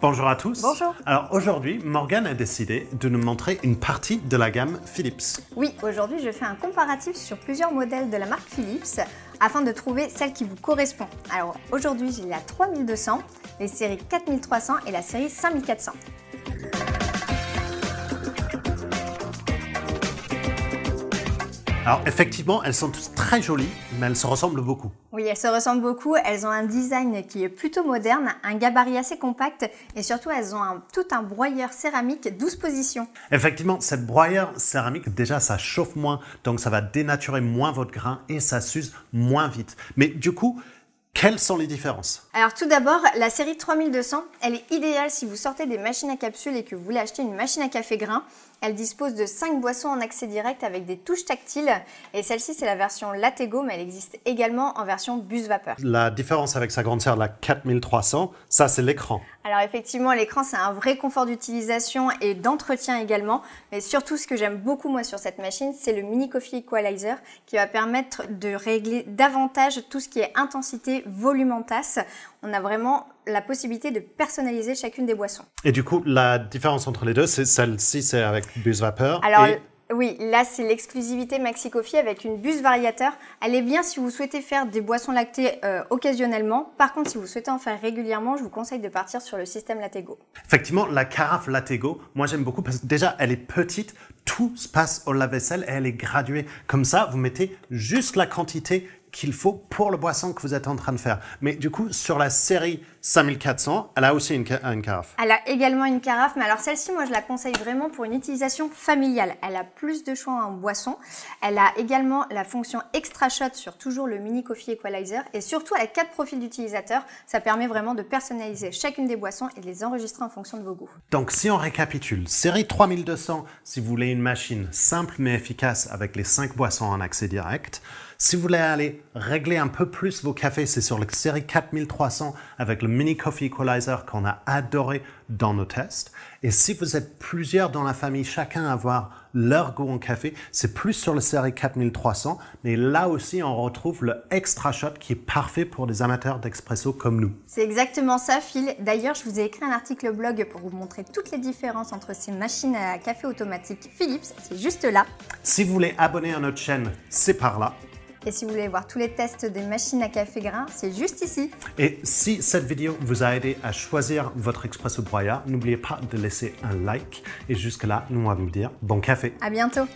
Bonjour à tous. Bonjour. Alors aujourd'hui, Morgane a décidé de nous montrer une partie de la gamme Philips. Oui, aujourd'hui je fais un comparatif sur plusieurs modèles de la marque Philips afin de trouver celle qui vous correspond. Alors aujourd'hui j'ai la 3200, les séries 4300 et la série 5400. Alors effectivement, elles sont toutes très jolies, mais elles se ressemblent beaucoup. Oui, elles se ressemblent beaucoup. Elles ont un design qui est plutôt moderne, un gabarit assez compact et surtout elles ont tout un broyeur céramique 12 positions. Effectivement, cette broyeur céramique, déjà ça chauffe moins, donc ça va dénaturer moins votre grain et ça s'use moins vite. Mais du coup, quelles sont les différences Alors tout d'abord, la série 3200, elle est idéale si vous sortez des machines à capsules et que vous voulez acheter une machine à café grain. Elle dispose de 5 boissons en accès direct avec des touches tactiles et celle-ci c'est la version Lattego, mais elle existe également en version bus vapeur. La différence avec sa grande sœur la 4300, ça c'est l'écran. Alors effectivement l'écran c'est un vrai confort d'utilisation et d'entretien également mais surtout ce que j'aime beaucoup moi sur cette machine c'est le mini coffee equalizer qui va permettre de régler davantage tout ce qui est intensité volumentasse. On a vraiment la possibilité de personnaliser chacune des boissons. Et du coup, la différence entre les deux, c'est celle-ci, c'est avec bus vapeur. Alors, Oui, là c'est l'exclusivité Maxi Coffee avec une buse variateur. Elle est bien si vous souhaitez faire des boissons lactées euh, occasionnellement. Par contre, si vous souhaitez en faire régulièrement, je vous conseille de partir sur le système Latego. Effectivement, la carafe Latego, moi j'aime beaucoup parce que déjà elle est petite, tout se passe au lave-vaisselle et elle est graduée. Comme ça, vous mettez juste la quantité qu'il faut pour le boisson que vous êtes en train de faire. Mais du coup, sur la série 5400, elle a aussi une, carafe. Elle a également une carafe, mais alors celle-ci, moi, je la conseille vraiment pour une utilisation familiale. Elle a plus de choix en boisson. Elle a également la fonction extra shot sur toujours le mini coffee equalizer. Et surtout, elle a quatre profils d'utilisateurs. Ça permet vraiment de personnaliser chacune des boissons et de les enregistrer en fonction de vos goûts. Donc, si on récapitule, série 3200, si vous voulez une machine simple mais efficace avec les cinq boissons en accès direct. Si vous voulez aller régler un peu plus vos cafés, c'est sur la série 4300 avec le mini coffee equalizer qu'on a adoré dans nos tests. Et si vous êtes plusieurs dans la famille, chacun avoir leur goût en café, c'est plus sur la série 4300. Mais là aussi, on retrouve le extra shot qui est parfait pour des amateurs d'expresso comme nous. C'est exactement ça, Phil. D'ailleurs, je vous ai écrit un article blog pour vous montrer toutes les différences entre ces machines à café automatique Philips. C'est juste là. Si vous voulez abonner à notre chaîne, c'est par là. Et si vous voulez voir tous les tests des machines à café grain, c'est juste ici. Et si cette vidéo vous a aidé à choisir votre expresso broyat, n'oubliez pas de laisser un like. Et jusque-là, nous, allons vous dire bon café. À bientôt.